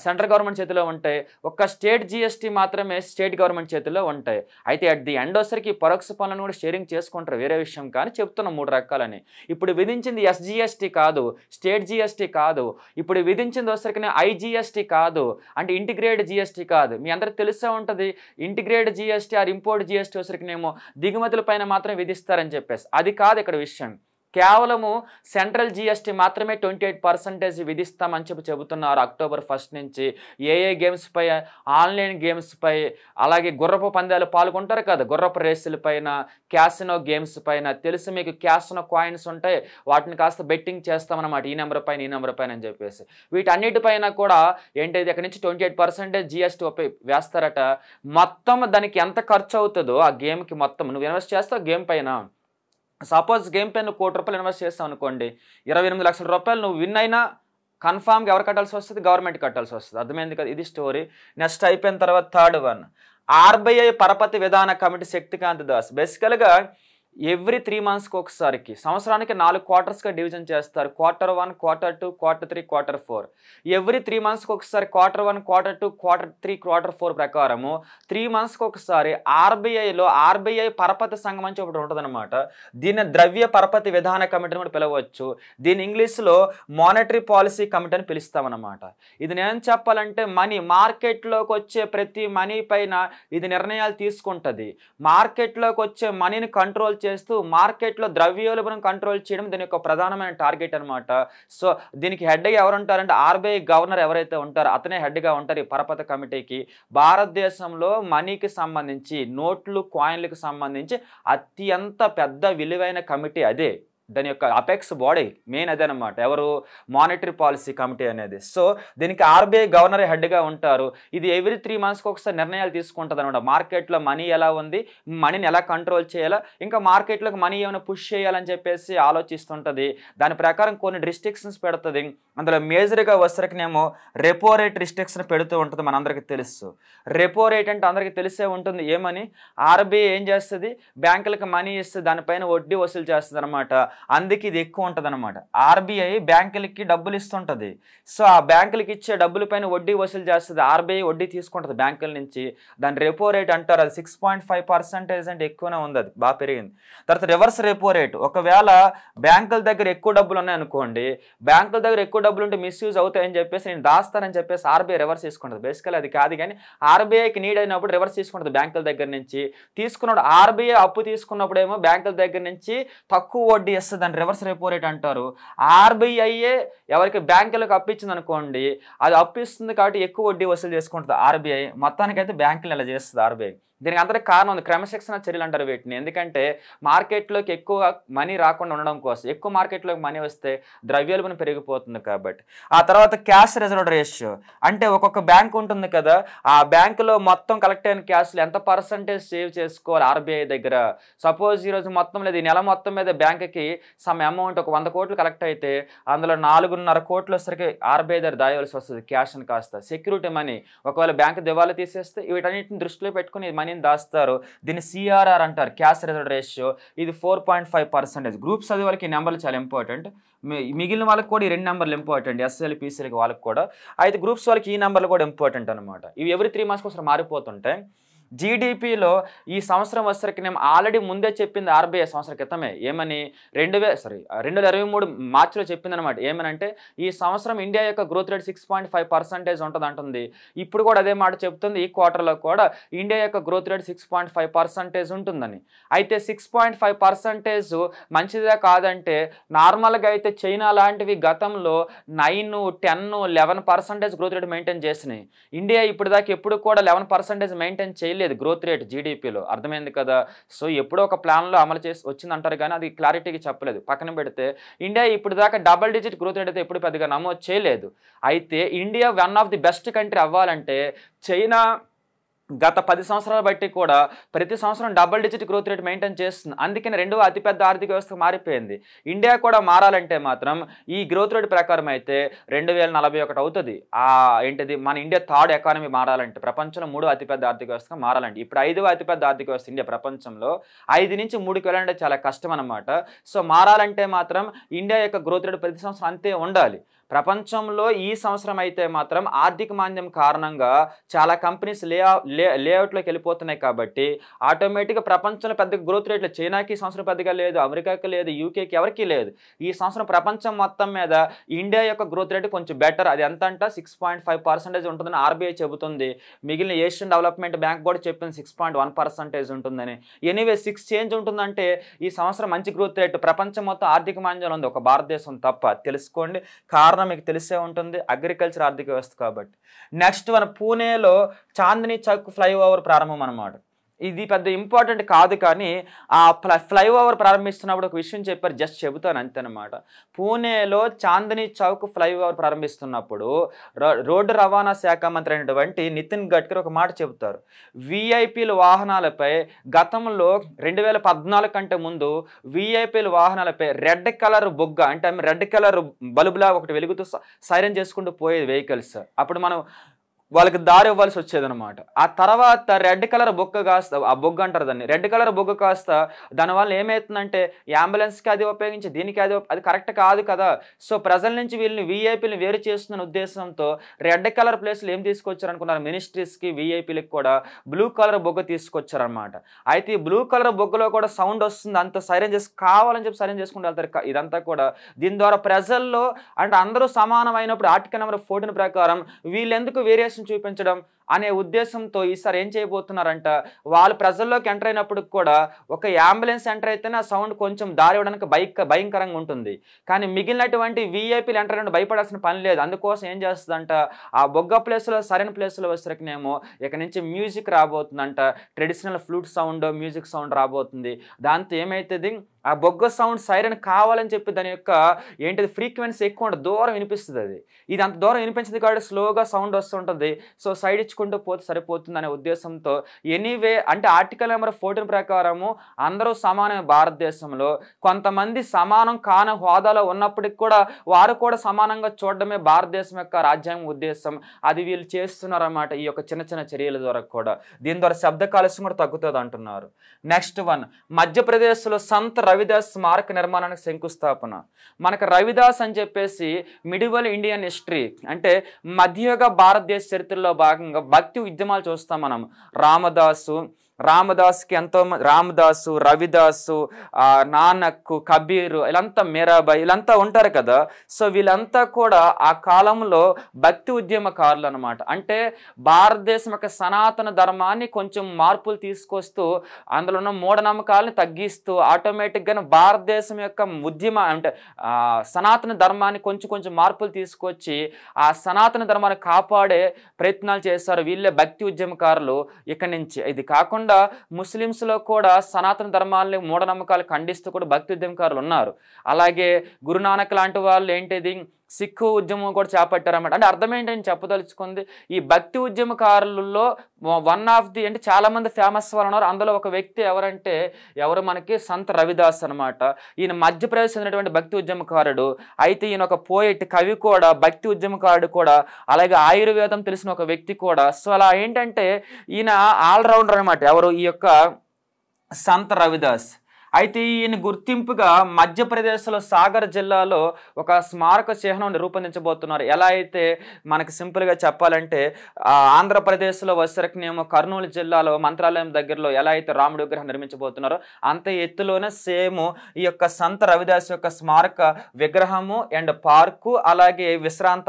సెంట్రల్ గవర్నమెంట్ చేతిలో ఉంటాయి ఒక్క స్టేట్ జిఎస్టీ మాత్రమే స్టేట్ గవర్నమెంట్ చేతిలో ఉంటాయి అయితే అట్ ది ఎండ్ వచ్చరికి పరోక్ష పనులను కూడా షేరింగ్ చేసుకుంటారు వేరే విషయం కానీ చెప్తున్న మూడు రకాలని ఇప్పుడు విధించింది ఎస్జిఎస్టీ కాదు స్టేట్ జిఎస్టీ కాదు ఇప్పుడు విధించింది వచ్చరికి ఐజిఎస్టీ కాదు అంటే ఇంటిగ్రేటెడ్ జిఎస్టీ కాదు మీ అందరికి తెలుస్తూ ఉంటుంది integrated GST or import GST వచ్చరికినేమో దిగుమతుల పైన మాత్రం విధిస్తారని చెప్పేసి అది కాదు ఇక్కడ విషయం కేవలము సెంట్రల్ జిఎస్టీ మాత్రమే ట్వంటీ ఎయిట్ పర్సెంటేజ్ విధిస్తామని చెప్పి చెబుతున్నారు అక్టోబర్ ఫస్ట్ నుంచి ఏ ఏ గేమ్స్పై ఆన్లైన్ గేమ్స్పై అలాగే గుర్రపు పందాలు పాల్గొంటారు కదా గుర్రపు రేసుల పైన క్యాసినో గేమ్స్ పైన తెలిసి మీకు క్యాసినో కాయిన్స్ ఉంటాయి వాటిని కాస్త బెట్టింగ్ చేస్తామన్నమాట ఈ నెంబర్ పైన ఈ నెంబర్ పైన అని చెప్పేసి వీటన్నిటిపైన కూడా ఏంటి అక్కడి నుంచి ట్వంటీ ఎయిట్ పర్సెంటేజ్ జిఎస్టీ వేస్తారట మొత్తం దానికి ఎంత ఖర్చు అవుతుందో ఆ గేమ్కి మొత్తం నువ్వు ఇన్వెస్ట్ చేస్తావు గేమ్ పైన సపోజ్ గేమ్ పైన కోటి రూపాయలు ఇన్వెస్ట్ చేస్తావు అనుకోండి ఇరవై ఎనిమిది లక్షల రూపాయలు నువ్వు విన్ అయినా కన్ఫామ్గా ఎవరు కట్టాల్సి వస్తుంది గవర్నమెంట్ కట్టాల్సి వస్తుంది అర్థమైంది కదా ఇది స్టోరీ నెక్స్ట్ అయిపోయిన తర్వాత థర్డ్ వన్ ఆర్బీఐ పరపతి విధాన కమిటీ శక్తికాంత్ దాస్ బేసికల్గా ఎవ్రీ త్రీ మంత్స్కి ఒకసారికి సంవత్సరానికి నాలుగు క్వార్టర్స్గా డివిజన్ చేస్తారు quarter one quarter two quarter three quarter four every three మంత్స్కి ఒకసారి quarter one quarter two quarter three quarter four ప్రకారము త్రీ మంత్స్కి ఒకసారి ఆర్బీఐలో ఆర్బీఐ పరపతి సంఘం అని ఒకటి ఉంటుందన్నమాట దీన్ని ద్రవ్య పరపతి విధాన కమిటీ అని కూడా పిలవచ్చు దీని ఇంగ్లీష్లో మానిటరీ పాలసీ కమిటీ అని పిలుస్తామన్నమాట ఇది నేను చెప్పాలంటే మనీ మార్కెట్లోకి వచ్చే ప్రతి మనీ పైన ఇది నిర్ణయాలు తీసుకుంటుంది మార్కెట్లోకి వచ్చే మనీని కంట్రోల్ చేస్తూ మార్కెట్లో ద్రవ్యోల్బణం కంట్రోల్ చేయడం దీని యొక్క ప్రధానమైన టార్గెట్ అనమాట సో దీనికి హెడ్గా ఎవరు అంటే ఆర్బీఐ గవర్నర్ ఎవరైతే ఉంటారో అతనే హెడ్గా ఉంటారు ఈ పరపత కమిటీకి భారతదేశంలో మనీకి సంబంధించి నోట్లు కాయిన్లకు సంబంధించి అత్యంత పెద్ద విలువైన కమిటీ అదే దాని యొక్క అపెక్స్ బాడీ మెయిన్ అదేనమాట ఎవరు మానిటరీ పాలసీ కమిటీ అనేది సో దీనికి ఆర్బీఐ గవర్నర్ హెడ్గా ఉంటారు ఇది ఎవ్రీ త్రీ మంత్స్కి ఒకసారి నిర్ణయాలు తీసుకుంటుంది అనమాట మార్కెట్లో మనీ ఎలా ఉంది మనీని ఎలా కంట్రోల్ చేయాలా ఇంకా మార్కెట్లోకి మనీ ఏమైనా పుష్ చేయాలని చెప్పేసి ఆలోచిస్తుంటుంది దాని ప్రకారం కొన్ని రిస్ట్రిక్షన్స్ పెడుతుంది అందులో మేజర్గా వచ్చరికనేమో రెపో రేట్ రిస్ట్రిక్షన్ పెడుతూ ఉంటుంది మనందరికీ తెలుసు రెపో రేట్ అంటే అందరికీ తెలిసే ఉంటుంది ఏమని ఆర్బీఐ ఏం చేస్తుంది బ్యాంకులకు మనీ ఇస్తే దానిపైన వడ్డీ వసూలు చేస్తుంది అనమాట అందుకే ఇది ఎక్కువ ఉంటుంది అనమాట ఆర్బీఐ బ్యాంకులకి డబ్బులు ఇస్తుంటుంది సో ఆ బ్యాంకులకి ఇచ్చే డబ్బుల పైన వడ్డీ వసూలు చేస్తుంది ఆర్బీఐ వడ్డీ తీసుకుంటుంది బ్యాంకుల నుంచి దాని రెపో రేట్ అంటారు అది సిక్స్ పాయింట్ ఫైవ్ పర్సెంటేజ్ అంటే ఎక్కువనే ఉంది అది బాగా పెరిగింది తర్వాత రివర్స్ రెపో రేట్ ఒకవేళ బ్యాంకుల దగ్గర ఎక్కువ డబ్బులు ఉన్నాయనుకోండి బ్యాంకుల దగ్గర ఎక్కువ డబ్బులు ఉంటే మిస్యూజ్ అవుతాయని చెప్పేసి నేను దాస్తానని చెప్పేసి ఆర్బీఐ రివర్స్ తీసుకుంటుంది బేసికల్ అది కాదు కానీ ఆర్బీఐకి నీడ్ అయినప్పుడు రివర్స్ తీసుకుంటుంది బ్యాంకుల దగ్గర నుంచి తీసుకున్నప్పుడు ఆర్బీఐ అప్పు తీసుకున్నప్పుడు ఏమో బ్యాంకుల దగ్గర నుంచి తక్కువ వడ్డీ రివర్స్ దాని రివర్స్ రేపో రేట్ అంటారు ఆర్బీఐయే ఎవరికి బ్యాంకులకు అప్పించింది అనుకోండి అది అప్పిస్తుంది కాబట్టి ఎక్కువ వడ్డీ వసూలు చేసుకుంటుంది ఆర్బీఐ మొత్తానికైతే బ్యాంకులు ఇలా చేస్తుంది ఆర్బీఐ దీనికి అంతటి కారణం ఉంది క్రమశిక్షణ చర్యలు అంటారు వీటిని ఎందుకంటే మార్కెట్లోకి ఎక్కువ మనీ రాకుండా ఉండడం కోసం ఎక్కువ మార్కెట్లోకి మనీ వస్తే ద్రవ్యోల్బణం పెరిగిపోతుంది కాబట్టి ఆ తర్వాత క్యాష్ రిజర్వ్ రేషియో అంటే ఒక్కొక్క బ్యాంక్ ఉంటుంది కదా ఆ బ్యాంకులో మొత్తం కలెక్ట్ అయిన క్యాష్లు ఎంత పర్సంటేజ్ సేవ్ చేసుకోవాలి ఆర్బీఐ దగ్గర సపోజ్ ఈరోజు మొత్తం లేదు ఈ నెల మొత్తం మీద బ్యాంకుకి సమ్ అమౌంట్ ఒక వంద కోట్లు కలెక్ట్ అయితే అందులో నాలుగున్నర కోట్లు వచ్చేసరికి ఆర్బీఐ దగ్గర దాయవలసి వస్తుంది క్యాష్ అని కాస్త సెక్యూరిటీ మనీ ఒకవేళ బ్యాంకు దివాలా తీసేస్తే వీటన్నిటిని దృష్టిలో పెట్టుకుని మనీ మనీని దాస్తారు దీన్ని సిఆర్ఆర్ అంటారు క్యాష్ రిజర్వ్ రేషియో ఇది four point five percentage groups అది వాళ్ళకి ఈ నెంబర్లు చాలా ఇంపార్టెంట్ మిగిలిన వాళ్ళకి కూడా ఈ రెండు నెంబర్లు ఇంపార్టెంట్ ఎస్ఎల్ పీసీలకి వాళ్ళకి కూడా అయితే గ్రూప్స్ వాళ్ళకి ఈ నెంబర్లు కూడా ఇంపార్టెంట్ అనమాట ఇవి ఎవరి త్రీ మంత్స్కి ఒకసారి మారిపోతుంటాయి జీడిపిలో ఈ సంవత్సరం వచ్చరికి నేను ఆల్రెడీ ముందే చెప్పింది ఆర్బీఐ సంవత్సర క్రితమే ఏమని రెండు వేల సారీ రెండు వేల ఇరవై మూడు మార్చిలో చెప్పిందనమాట ఏమనంటే ఈ సంవత్సరం ఇండియా యొక్క growth rate six point five percentage ఉంటుంది అంటుంది ఇప్పుడు కూడా అదే మాట చెప్తుంది ఈ క్వార్టర్లో కూడా ఇండియా యొక్క growth rate six point five percentage ఉంటుందని అయితే సిక్స్ పాయింట్ ఫైవ్ పర్సెంటేజ్ మంచిదే కాదంటే నార్మల్గా అయితే చైనా లాంటివి గతంలో nine ten eleven percentage growth rate maintain చేసినాయి ఇండియా ఇప్పుడు దాకా ఎప్పుడు కూడా లెవెన్ పర్సెంటేజ్ మెయింటైన్ చేయలేదు లేదు గ్రోత్ రేట్ జీడిపిలో అర్థమైంది కదా సో ఎప్పుడో ఒక ప్లాన్లో అమలు చేసి వచ్చింది అంటారు కానీ అది క్లారిటీకి చెప్పలేదు పక్కన పెడితే ఇండియా ఇప్పుడు దాకా డబల్ డిజిట్ గ్రోత్ రేట్ అయితే ఎప్పుడు పెద్దగా నమోదు చేయలేదు అయితే India one of the best country అవ్వాలంటే చైనా గత పది సంవత్సరాలు బట్టి కూడా ప్రతి సంవత్సరం double digit growth rate maintain చేస్తుంది అందుకని రెండవ అతిపెద్ద ఆర్థిక వ్యవస్థ మారిపోయింది ఇండియా కూడా మారాలంటే మాత్రం ఈ గ్రోత్ రేట్ ప్రకారం అయితే రెండు వేల నలభై ఒకటి అవుతుంది ఏంటిది మన ఇండియా థర్డ్ ఎకానమీ మారాలంటే ప్రపంచంలో మూడో అతిపెద్ద ఆర్థిక వ్యవస్థగా మారాలంటే ఇప్పుడు ఐదవ అతిపెద్ద ఆర్థిక వ్యవస్థ ఇండియా ప్రపంచంలో ఐదు నుంచి మూడుకి వెళ్ళాలంటే చాలా కష్టం అనమాట సో మారాలంటే మాత్రం ఇండియా యొక్క గ్రోత్ రేట్ ప్రతి సంవత్సరం అంతే ఉండాలి ప్రపంచంలో ఈ సంవత్సరం అయితే మాత్రం ఆర్థిక మాంద్యం కారణంగా చాలా కంపెనీస్ లే లే లేఅవుట్లోకి వెళ్ళిపోతున్నాయి కాబట్టి ఆటోమేటిక్గా ప్రపంచంలో పెద్ద గ్రోత్ రేట్లు చైనాకి సంవత్సరం పెద్దగా లేదు అమెరికాకి లేదు యూకేకి ఎవరికీ లేదు ఈ సంవత్సరం ప్రపంచం మొత్తం మీద ఇండియా యొక్క గ్రోత్ రేట్ కొంచెం బెటర్ అది ఎంత అంట సిక్స్ పాయింట్ ఫైవ్ పర్సెంటేజ్ ఉంటుందని ఆర్బీఐ చెబుతుంది మిగిలిన ఏషియన్ డెవలప్మెంట్ బ్యాంక్ కూడా చెప్పింది సిక్స్ పాయింట్ వన్ పర్సెంటేజ్ ఉంటుందని ఎనీవే సిక్స్ చేంజ్ ఉంటుందంటే ఈ సంవత్సరం మంచి గ్రోత్ రేట్ ప్రపంచం మొత్తం ఆర్థిక మాంద్యం ఉంది ఒక భారతదేశం తప్ప తెలుసుకోండి కారణం కారణం మీకు తెలిసే ఉంటుంది అగ్రికల్చర్ ఆర్థిక వ్యవస్థ కాబట్టి నెక్స్ట్ మన పూణేలో చాందిని చౌక్ ఫ్లైఓవర్ ప్రారంభం అనమాట ఇది పెద్ద ఇంపార్టెంట్ కాదు కానీ ఆ ఫ్లై ఫ్లైఓవర్ ప్రారంభిస్తున్నప్పుడు ఒక విషయం చెప్పారు జస్ట్ చెబుతాను అంతేనమాట పూణేలో చాందని చౌక్ ఫ్లైఓవర్ ప్రారంభిస్తున్నప్పుడు రోడ్డు రవాణా శాఖ మంత్రి అయినటువంటి నితిన్ గడ్కరీ ఒక మాట చెబుతారు విఐపిల వాహనాలపై గతంలో రెండు వేల పద్నాలుగు కంటే ముందు విఐపిల వాహనాలపై రెడ్ కలర్ బొగ్గ అంటే రెడ్ కలర్ బల్బులా ఒకటి వెలుగుతూ సైరన్ చేసుకుంటూ పోయేది వెహికల్స్ అప్పుడు మనం వాళ్ళకి దారి ఇవ్వాల్సి వచ్చేది అనమాట ఆ తర్వాత రెడ్ కలర్ బొగ్గ కాస్త ఆ బొగ్గ అంటారు దాన్ని రెడ్ కలర్ బొగ్గ కాస్త దానివల్ల ఏమవుతుందంటే అంబులెన్స్కి అది ఉపయోగించి దీనికి అది అది కరెక్ట్ కాదు కదా సో ప్రజల నుంచి వీళ్ళని వీఐపీని వేరు చేస్తున్న ఉద్దేశంతో రెడ్ కలర్ ప్లేస్లు ఏం తీసుకొచ్చారు అనుకున్నారు మినిస్ట్రీస్కి వీఐపీలకు కూడా బ్లూ కలర్ బొగ్గ తీసుకొచ్చారనమాట అయితే ఈ బ్లూ కలర్ బొగ్గలో కూడా సౌండ్ వస్తుంది అంత సైరన్ చేసి కావాలని చెప్పి సైరన్ చేసుకుంటూ వెళ్తారు ఇదంతా కూడా దీని ద్వారా ప్రజల్లో అంటే అందరూ సమానమైనప్పుడు ఆర్టికల్ నెంబర్ ఫోర్టీన్ ప్రకారం వీళ్ళెందుకు వేరియేషన్ ఇంట్రాక్షన్ చూపించడం అనే ఉద్దేశంతో ఈసారి ఏం చేయబోతున్నారంట వాళ్ళు ప్రజల్లోకి ఎంటర్ అయినప్పుడు కూడా ఒక అంబులెన్స్ ఎంటర్ అయితేనే ఆ సౌండ్ కొంచెం దారి ఇవ్వడానికి బైక్ భయంకరంగా ఉంటుంది కానీ మిగిలినటువంటి వీఐపీలు ఎంటర్ అయినట్టు భయపడాల్సిన పని లేదు అందుకోసం ఏం చేస్తుందంట ఆ బొగ్గ ప్లేస్లో సరైన ప్లేస్లో వచ్చేసరికినేమో ఇక నుంచి మ్యూజిక్ రాబోతుందంట traditional flute sound music sound రాబోతుంది దాంతో ఏమవుతుంది ఆ బొగ్గ సౌండ్ సైరన్ కావాలని చెప్పి దాని యొక్క ఏంటిది ఫ్రీక్వెన్సీ ఎక్కువ దూరం వినిపిస్తుంది అది ఇది అంత దూరం వినిపించింది కాబట్టి స్లోగా సౌండ్ వస్తుంటుంది సో సైడ్ ఇచ్చుకో మార్చుకుంటూ పోతే సరిపోతుందనే ఉద్దేశంతో ఎనీవే అంటే ఆర్టికల్ నెంబర్ ఫోర్టీన్ ప్రకారము అందరూ సమానమే భారతదేశంలో కొంతమంది సమానం కాని హోదాలో ఉన్నప్పటికి కూడా వారు కూడా సమానంగా చూడడమే భారతదేశం యొక్క రాజ్యాంగం ఉద్దేశం అది వీళ్ళు చేస్తున్నారన్నమాట ఈ యొక్క చిన్న చిన్న చర్యల ద్వారా కూడా దీని ద్వారా శబ్ద కాలుష్యం కూడా తగ్గుతుంది అంటున్నారు నెక్స్ట్ వన్ మధ్యప్రదేశ్లో సంత రవిదాస్ స్మారక నిర్మాణానికి శంకుస్థాపన మనకు రవిదాస్ అని చెప్పేసి మిడివల్ ఇండియన్ హిస్టరీ అంటే మధ్యయుగ భారతదేశ చరిత్రలో భాగంగా భక్తి ఉద్యమాలు చూస్తాం మనం రామదాసు రామదాస్కి ఎంతో రామదాసు రవిదాసు నానక్ కబీరు ఇలాంతా మీరాబాయి ఇలాంతా ఉంటారు కదా సో వీళ్ళంతా కూడా ఆ కాలంలో భక్తి ఉద్యమకారులు అనమాట అంటే భారతదేశం యొక్క సనాతన ధర్మాన్ని కొంచెం మార్పులు తీసుకొస్తూ అందులో ఉన్న మూఢనమ్మకాలను తగ్గిస్తూ ఆటోమేటిక్గా భారతదేశం యొక్క ఉద్యమ అంటే సనాతన ధర్మాన్ని కొంచెం కొంచెం మార్పులు తీసుకొచ్చి ఆ సనాతన ధర్మాన్ని కాపాడే ప్రయత్నాలు చేశారు వీళ్ళే భక్తి ఉద్యమకారులు ఇక్కడి నుంచి ఇది కాకుండా కాకుండా ముస్లిమ్స్లో కూడా సనాతన ధర్మాలని మూఢనమ్మకాలు ఖండిస్తూ కూడా భక్తి ఉద్యమకారులు ఉన్నారు అలాగే గురునానక్ లాంటి వాళ్ళు ఏంటిది సిక్కు ఉద్యమం కూడా చేపట్టారన్నమాట అంటే అర్థం ఏంటని చెప్పదలుచుకుంది ఈ భక్తి ఉద్యమకారులలో వన్ ఆఫ్ ది అంటే చాలామంది ఫేమస్ వాళ్ళు ఉన్నారు అందులో ఒక వ్యక్తి ఎవరంటే ఎవరు మనకి సంత రవిదాస్ అనమాట ఈయన మధ్యప్రదేశ్ చెందినటువంటి భక్తి ఉద్యమకారుడు అయితే ఈయన ఒక పోయిట్ కవి కూడా భక్తి ఉద్యమకారుడు కూడా అలాగే ఆయుర్వేదం తెలిసిన ఒక వ్యక్తి కూడా సో అలా ఏంటంటే ఈయన ఆల్రౌండర్ అనమాట ఎవరు ఈ యొక్క సంత రవిదాస్ అయితే ఈయన గుర్తింపుగా మధ్యప్రదేశ్లో సాగర్ జిల్లాలో ఒక స్మారక చిహ్నం రూపొందించబోతున్నారు ఎలా అయితే మనకు సింపుల్గా చెప్పాలంటే ఆంధ్రప్రదేశ్లో వచ్చరికనేమో కర్నూలు జిల్లాలో మంత్రాలయం దగ్గరలో ఎలా అయితే రాముడి విగ్రహం నిర్మించబోతున్నారో అంత ఎత్తులోనే సేమ్ ఈ యొక్క సంత రవిదాస్ యొక్క స్మారక విగ్రహము అండ్ పార్కు అలాగే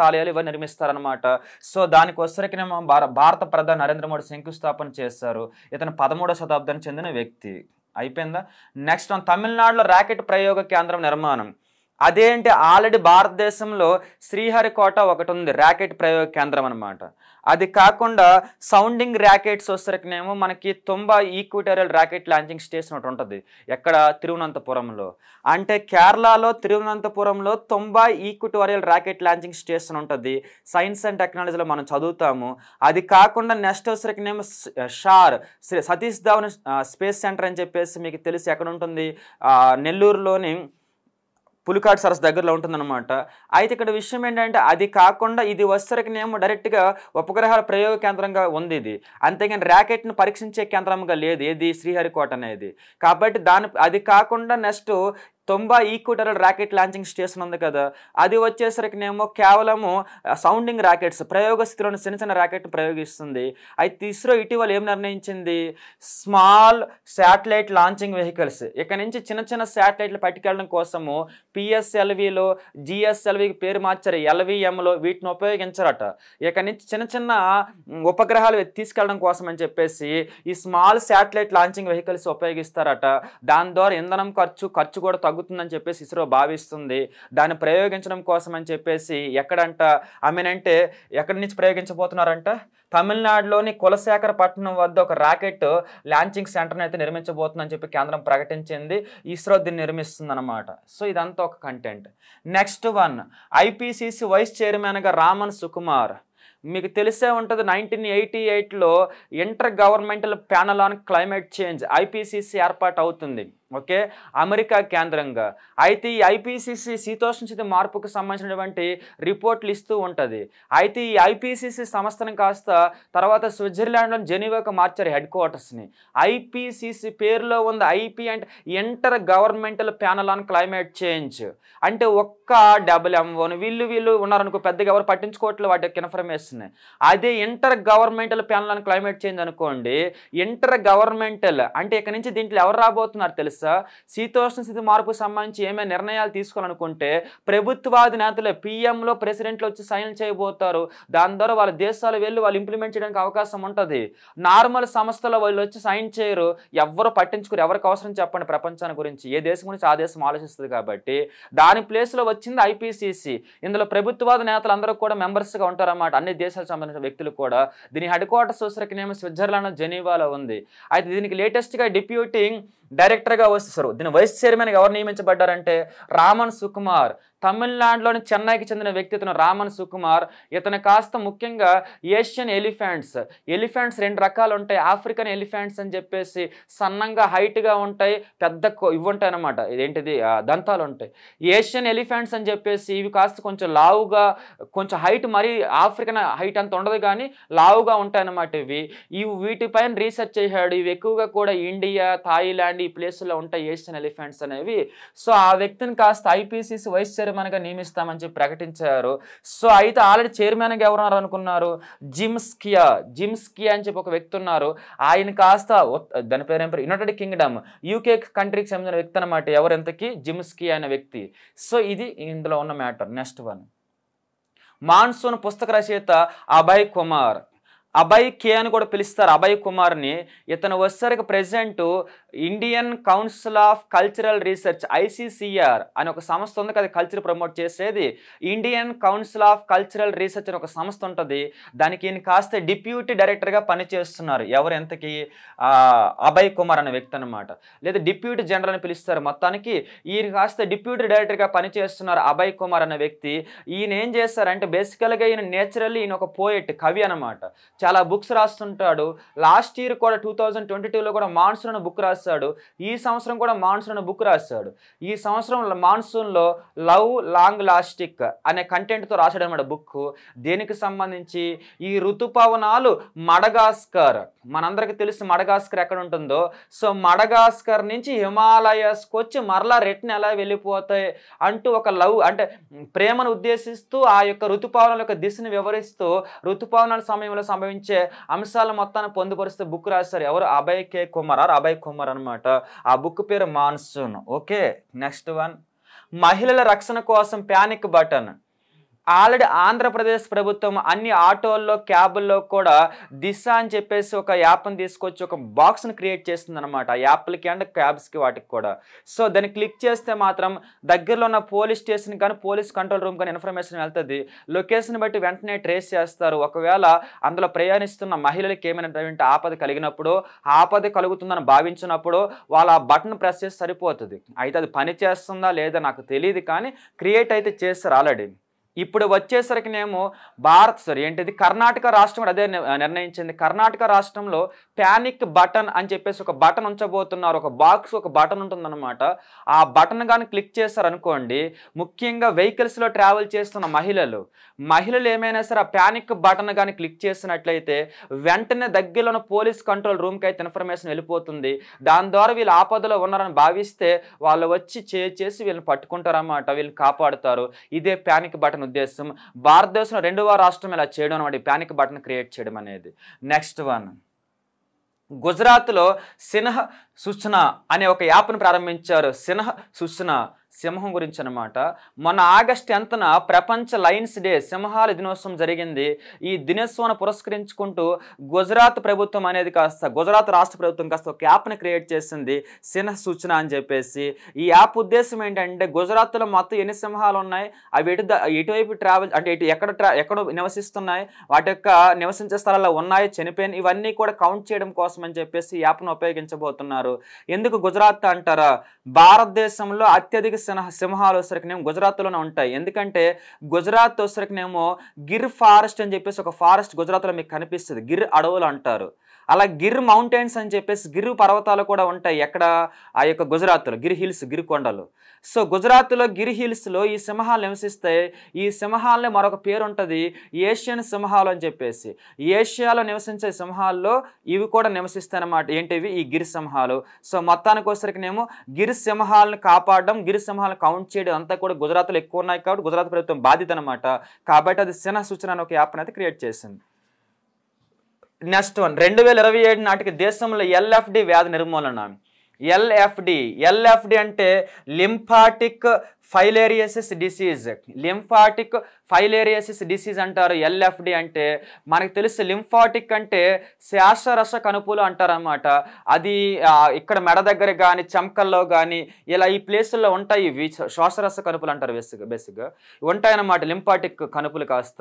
ఆలయాలు ఇవన్నీ నిర్మిస్తారనమాట సో దానికి దానికొసరికనేమో భారత ప్రధాని నరేంద్ర మోడీ శంకుస్థాపన చేశారు ఇతను పదమూడవ శతాబ్దానికి చెందిన వ్యక్తి అయిపోయిందా నెక్స్ట్ తమిళనాడులో ర్యాకెట్ ప్రయోగ కేంద్రం నిర్మాణం అదేంటి ఆల్రెడీ భారతదేశంలో శ్రీహరికోట ఒకటి ఉంది ర్యాకెట్ ప్రయోగ కేంద్రం అనమాట అది కాకుండా సౌండింగ్ ర్యాకెట్స్ వస్తరకనేమో మనకి Thumba equatorial rocket launching station ఒకటి ఉంటుంది ఎక్కడ తిరువనంతపురంలో అంటే కేరళలో తిరువనంతపురంలో Thumba equatorial rocket launching station ఉంటుంది సైన్స్ అండ్ టెక్నాలజీలో మనం చదువుతాము అది కాకుండా నెక్స్ట్ వస్తరకనేమో SHAR Sri Satish Dhawan Space Centre అని చెప్పేసి మీకు తెలిసి ఎక్కడ ఉంటుంది నెల్లూరులోని పులికాటు సరస్సు దగ్గరలో ఉంటుందన్నమాట అయితే ఇక్కడ విషయం ఏంటంటే అది కాకుండా ఇది వచ్చేసరికినేమో డైరెక్ట్గా ఉపగ్రహాల ప్రయోగ కేంద్రంగా ఉంది ఇది అంతేగాని ర్యాకెట్ను పరీక్షించే కేంద్రంగా లేదు ఏది శ్రీహరికోట అనేది కాబట్టి దాని అది కాకుండా నెక్స్ట్ తొంభై ఈక్విటరల్ ర్యాకెట్ స్టేషన్ చేస్తున్నది కదా అది వచ్చేసరికి ఏమో కేవలము సౌండింగ్ ర్యాకెట్స్ ప్రయోగస్థితిలో చిన్న చిన్న ర్యాకెట్ ప్రయోగిస్తుంది అయితే ఇస్రో ఇటీవల ఏం నిర్ణయించింది స్మాల్ శాటిలైట్ లాంచింగ్ వెహికల్స్ ఇక్కడ నుంచి చిన్న చిన్న శాటిలైట్లు పట్టుకెళ్ళడం కోసము పిఎస్ఎల్విలో జిఎస్ఎల్వికి పేరు మార్చారు ఎల్వీఎంలో వీటిని ఉపయోగించరట ఇక్కడ నుంచి చిన్న చిన్న ఉపగ్రహాలు తీసుకెళ్ళడం కోసం అని చెప్పేసి ఈ స్మాల్ శాటిలైట్ లాంచింగ్ వెహికల్స్ ఉపయోగిస్తారట దాని ద్వారా ఇంధనం ఖర్చు ఖర్చు కూడా తగ్గుతుందని చెప్పేసి ఇస్రో భావిస్తుంది దాన్ని ప్రయోగించడం కోసం అని చెప్పేసి ఎక్కడంట ఐ మీన్ అంటే ఎక్కడి నుంచి ప్రయోగించబోతున్నారంట తమిళనాడులోని కులశేఖర పట్టణం వద్ద ఒక రాకెట్ లాంచింగ్ సెంటర్ని అయితే నిర్మించబోతుందని చెప్పి కేంద్రం ప్రకటించింది ఇస్రో దీన్ని నిర్మిస్తుందన్నమాట సో ఇదంతా ఒక content next one IPCC vice చైర్మన్గా రామన్ సుకుమార్ మీకు తెలిసే ఉంటుంది నైన్టీన్ ఎయిటీ ఎయిట్లో intergovernmental panel on climate change IPCC ఏర్పాటు అవుతుంది ఓకే అమెరికా కేంద్రంగా అయితే ఈ ఐపీసీసీ శీతోష్ణ స్థితి మార్పుకు సంబంధించినటువంటి రిపోర్ట్లు ఇస్తూ ఉంటుంది అయితే ఈ ఐపీసీసీ సంస్థను కాస్త తర్వాత స్విట్జర్లాండ్లోని జెనీవాకు మార్చారు హెడ్ క్వార్టర్స్ని ఐపీసీసీ పేరులో ఉంది IP and intergovernmental panel on climate change అంటే ఒక్క డబ్ల్యూఎంఓను వీళ్ళు వీళ్ళు ఉన్నారనుకో పెద్దగా ఎవరు పట్టించుకోవట్లేదు వాటి యొక్క ఇన్ఫర్మేషన్ అదే intergovernmental panel on climate change అనుకోండి ఇంటర్ గవర్నమెంటల్ అంటే ఇక్కడ నుంచి దీంట్లో ఎవరు రాబోతున్నారు తెలుసు తెలుసా శీతోష్ణ స్థితి మార్పుకు సంబంధించి ఏమైనా నిర్ణయాలు తీసుకోవాలనుకుంటే ప్రభుత్వాది నేతలు పీఎంలో ప్రెసిడెంట్లు వచ్చి సైన్ చేయబోతారు దాని ద్వారా వాళ్ళ దేశాలు వెళ్ళి వాళ్ళు ఇంప్లిమెంట్ చేయడానికి అవకాశం ఉంటుంది నార్మల్ సంస్థలో వాళ్ళు వచ్చి సైన్ చేయరు ఎవరు పట్టించుకోరు ఎవరికి అవసరం చెప్పండి ప్రపంచాన్ని గురించి ఏ దేశం గురించి ఆ దేశం ఆలోచిస్తుంది కాబట్టి దాని ప్లేస్లో వచ్చింది ఐపీసీసీ ఇందులో ప్రభుత్వాద నేతలు అందరూ కూడా మెంబర్స్గా ఉంటారన్నమాట అన్ని దేశాలకు సంబంధించిన వ్యక్తులు కూడా దీని హెడ్ క్వార్టర్స్ వచ్చేసరికి నేమో స్విట్జర్లాండ్ జెనీవాలో ఉంది అయితే దీనికి లేటెస్ట్గా డిప్యూటింగ్ డైరెక్టర్గా వస్తారు దీని వైస్ చైర్మన్గా ఎవరు నియమించబడ్డారంటే రామన్ సుకుమార్ తమిళనాడులోని చెన్నైకి చెందిన వ్యక్తి ఇతను రామన్ సుకుమార్ ఇతను కాస్త ముఖ్యంగా ఏషియన్ ఎలిఫెంట్స్ ఎలిఫెంట్స్ రెండు రకాలు ఉంటాయి ఆఫ్రికన్ ఎలిఫెంట్స్ అని చెప్పేసి సన్నంగా హైట్గా ఉంటాయి పెద్ద ఇవి ఉంటాయి అనమాట ఇదేంటిది దంతాలు ఉంటాయి ఏషియన్ ఎలిఫెంట్స్ అని చెప్పేసి ఇవి కాస్త కొంచెం లావుగా కొంచెం హైట్ మరీ ఆఫ్రికన్ హైట్ అంత ఉండదు కానీ లావుగా ఉంటాయి అనమాట ఇవి ఇవి వీటిపైన రీసెర్చ్ చేశాడు ఇవి ఎక్కువగా కూడా ఇండియా థాయిలాండ్ ఈ ప్లేసుల్లో ఉంటాయి ఏషియన్ ఎలిఫెంట్స్ అనేవి సో ఆ వ్యక్తిని కాస్త ఐపీసీసీ వైస్ చైర్మన్ చైర్మన్గా నియమిస్తామని చెప్పి ప్రకటించారు సో అయితే ఆల్రెడీ చైర్మన్గా ఎవరున్నారు అనుకున్నారు జిమ్స్కియా జిమ్స్కియా అని చెప్పి ఒక వ్యక్తి ఉన్నారు ఆయన కాస్త దాని పేరు ఏం యునైటెడ్ కింగ్డమ్ యూకే కంట్రీకి చెందిన వ్యక్తి అనమాట ఎవరెంతకి జిమ్స్కియా అనే వ్యక్తి సో ఇది ఇందులో ఉన్న మ్యాటర్ నెక్స్ట్ వన్ మాన్సూన్ పుస్తక రచయిత అభయ్ కుమార్ అభయ్ కే అని కూడా పిలుస్తారు అభయ్ కుమార్ని ఇతను వచ్చేసరికి present Indian Council of Cultural Research ICCR అని ఒక సంస్థ ఉంది కదా కల్చర్ ప్రమోట్ చేసేది Indian Council of Cultural Research అని ఒక సంస్థ ఉంటుంది దానికి ఈయన కాస్త డిప్యూటీ డైరెక్టర్గా పనిచేస్తున్నారు ఎవరు ఎంతకి అభయ్ కుమార్ అనే వ్యక్తి అనమాట లేదా డిప్యూటీ జనరల్ అని పిలుస్తారు మొత్తానికి ఈయన కాస్త డిప్యూటీ డైరెక్టర్గా పనిచేస్తున్నారు అభయ్ కుమార్ అనే వ్యక్తి ఈయన ఏం చేస్తారంటే బేసికల్గా ఈయన నేచురల్లీ ఈయన ఒక పోయెట్ కవి అనమాట చాలా బుక్స్ రాస్తుంటాడు లాస్ట్ ఇయర్ కూడా టూ థౌజండ్ ట్వంటీ టూలో కూడా మాన్సూన్ బుక్ రాస్తాడు ఈ సంవత్సరం కూడా మాన్సూన్ బుక్ రాస్తాడు ఈ సంవత్సరం మాన్సూన్లో లవ్ లాంగ్ లాస్టిక్ అనే కంటెంట్తో రాశాడు అనమాట బుక్ దేనికి సంబంధించి ఈ ఋతుపవనాలు మడగాస్కర్ మనందరికీ తెలుసు మడగాస్కర్ ఎక్కడ ఉంటుందో సో మడగాస్కర్ నుంచి హిమాలయాస్కి వచ్చి మరలా రెట్ని ఎలా వెళ్ళిపోతాయి అంటూ ఒక లవ్ అంటే ప్రేమను ఉద్దేశిస్తూ ఆ యొక్క ఋతుపవనాల యొక్క దిశను వివరిస్తూ ఋతుపవనాల సమయంలో సంభవించే సంభవించే అంశాల మొత్తాన్ని పొందుపరిస్తే బుక్ రాశారు ఎవరు అభయ్ కే కుమార్ ఆర్ అభయ్ కుమార్ అనమాట ఆ బుక్ పేరు మాన్సూన్ ఓకే నెక్స్ట్ వన్ మహిళల రక్షణ కోసం ప్యానిక్ బటన్ ఆల్రెడీ ఆంధ్రప్రదేశ్ ప్రభుత్వం అన్ని ఆటోల్లో క్యాబుల్లో కూడా దిశ అని చెప్పేసి ఒక యాప్ని తీసుకొచ్చి ఒక బాక్స్ని క్రియేట్ చేస్తుంది అనమాట యాప్లకి అండ్ క్యాబ్స్కి వాటికి కూడా సో దాన్ని క్లిక్ చేస్తే మాత్రం దగ్గరలో ఉన్న పోలీస్ స్టేషన్ కానీ పోలీస్ కంట్రోల్ రూమ్ కానీ ఇన్ఫర్మేషన్ వెళ్తుంది లొకేషన్ బట్టి వెంటనే ట్రేస్ చేస్తారు ఒకవేళ అందులో ప్రయాణిస్తున్న మహిళలకి ఏమైనటువంటి ఆపద కలిగినప్పుడు ఆపద కలుగుతుందని భావించినప్పుడు వాళ్ళు ఆ బటన్ ప్రెస్ చేసి సరిపోతుంది అయితే అది పని చేస్తుందా లేదా నాకు తెలియదు కానీ క్రియేట్ అయితే చేస్తారు ఆల్రెడీ ఇప్పుడు వచ్చేసరికినేమో భారత్ సారీ ఏంటిది కర్ణాటక రాష్ట్రం అదే నిర్ణయించింది కర్ణాటక రాష్ట్రంలో ప్యానిక్ బటన్ అని చెప్పేసి ఒక బటన్ ఉంచబోతున్నారు ఒక బాక్స్ ఒక బటన్ ఉంటుందన్నమాట ఆ బటన్ కానీ క్లిక్ చేశారనుకోండి ముఖ్యంగా వెహికల్స్లో ట్రావెల్ చేస్తున్న మహిళలు మహిళలు ఏమైనా సరే ఆ ప్యానిక్ బటన్ కానీ క్లిక్ చేసినట్లయితే వెంటనే దగ్గరలో ఉన్న పోలీస్ కంట్రోల్ రూమ్కి అయితే ఇన్ఫర్మేషన్ వెళ్ళిపోతుంది దాని ద్వారా వీళ్ళు ఆపదలో ఉన్నారని భావిస్తే వాళ్ళు వచ్చి చేసి వీళ్ళని పట్టుకుంటారన్నమాట వీళ్ళు కాపాడుతారు ఇదే ప్యానిక్ బటన్ అతని ఉద్దేశం భారతదేశంలో రెండవ రాష్ట్రం ఇలా చేయడం అనమాట ప్యానిక్ బటన్ క్రియేట్ చేయడం అనేది నెక్స్ట్ వన్ గుజరాత్లో సిన్హ సూచన అనే ఒక యాప్ను ప్రారంభించారు సిన్హ సూచన సింహం గురించి అనమాట మొన్న ఆగస్ట్ ఎంతన ప్రపంచ లయన్స్ డే సింహాల దినోత్సవం జరిగింది ఈ దినోత్సవాన్ని పురస్కరించుకుంటూ గుజరాత్ ప్రభుత్వం అనేది కాస్త గుజరాత్ రాష్ట్ర ప్రభుత్వం కాస్త ఒక యాప్ను క్రియేట్ చేసింది సింహ సూచన అని చెప్పేసి ఈ యాప్ ఉద్దేశం ఏంటంటే గుజరాత్లో మొత్తం ఎన్ని సింహాలు ఉన్నాయి అవి ఎటు ఎటువైపు ట్రావెల్ అంటే ఎటు ఎక్కడ ట్రా ఎక్కడ నివసిస్తున్నాయి వాటి యొక్క నివసించే స్థలాల్లో ఉన్నాయి చనిపోయిన ఇవన్నీ కూడా కౌంట్ చేయడం కోసం అని చెప్పేసి యాప్ను ఉపయోగించబోతున్నారు ఎందుకు గుజరాత్ అంటారా భారతదేశంలో అత్యధిక సినహ సింహాలు వచ్చేసరికినేమో గుజరాత్లోనే ఉంటాయి ఎందుకంటే గుజరాత్ వచ్చేసరికినేమో గిర్ ఫారెస్ట్ అని చెప్పేసి ఒక ఫారెస్ట్ గుజరాత్లో మీకు కనిపిస్తుంది గిర్ అడవులు అంటారు అలా గిర్ మౌంటైన్స్ అని చెప్పేసి గిర్ పర్వతాలు కూడా ఉంటాయి ఎక్కడ ఆ యొక్క గుజరాత్లో గిర్ హిల్స్ గిరి కొండలు సో గుజరాత్లో గిర్ హిల్స్లో ఈ సింహాలు నివసిస్తాయి ఈ సింహాలనే మరొక పేరు ఉంటుంది ఏషియన్ సింహాలు అని చెప్పేసి ఏషియాలో నివసించే సింహాల్లో ఇవి కూడా నివసిస్తాయన్నమాట ఏంటివి ఈ గిరి సింహాలు సో మొత్తానికి నేను గిరి సింహాలను కాపాడడం గిరి సింహాలను కౌంట్ చేయడం అంతా కూడా గుజరాత్లో ఎక్కువ ఉన్నాయి కాబట్టి గుజరాత్ ప్రభుత్వం బాధ్యత అనమాట కాబట్టి అది సినహ సూచన ఒక యాప్ని అయితే క్రియేట్ చేసింది నెక్స్ట్ వన్ రెండు వేల ఇరవై ఏడు నాటికి దేశంలో ఎల్ఎఫ్డి వ్యాధి నిర్మూలన ఎల్ఎఫ్డి ఎల్ఎఫ్డి అంటే lymphatic filariasis disease lymphatic filariasis disease అంటారు ఎల్ఎఫ్డి అంటే మనకు తెలిసి లింఫాటిక్ అంటే శ్వాసరస కనుపులు అంటారనమాట అది ఇక్కడ మెడ దగ్గర కానీ చెంకల్లో కానీ ఇలా ఈ ప్లేసుల్లో ఉంటాయి ఇవి శ్వాసరస కనుపులు అంటారు బేసిక్ బేసిక్గా ఉంటాయన్నమాట లింఫాటిక్ కనుపులు కాస్త